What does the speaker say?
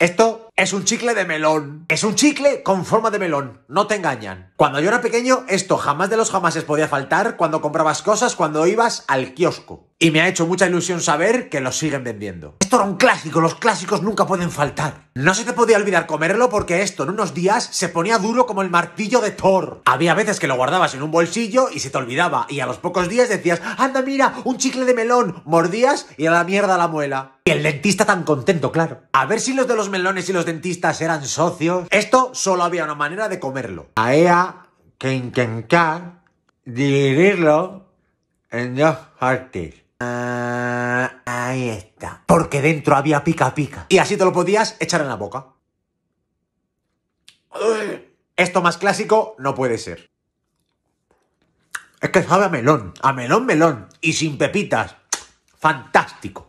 Esto es un chicle de melón. Es un chicle con forma de melón. No te engañan. Cuando yo era pequeño, esto jamás de los jamases podía faltar cuando comprabas cosas, cuando ibas al kiosco y me ha hecho mucha ilusión saber que los siguen vendiendo. Esto era un clásico, los clásicos nunca pueden faltar. No se te podía olvidar comerlo porque esto en unos días se ponía duro como el martillo de Thor. Había veces que lo guardabas en un bolsillo y se te olvidaba y a los pocos días decías, anda mira, un chicle de melón, mordías y a la mierda la muela. Y el dentista tan contento, claro. A ver si los de los melones y los dentistas eran socios. Esto solo había una manera de comerlo. aea que intentar dividirlo en dos partes. Ah, ahí está. Porque dentro había pica pica. Y así te lo podías echar en la boca. Esto más clásico no puede ser. Es que sabe a melón, a melón melón y sin pepitas. Fantástico.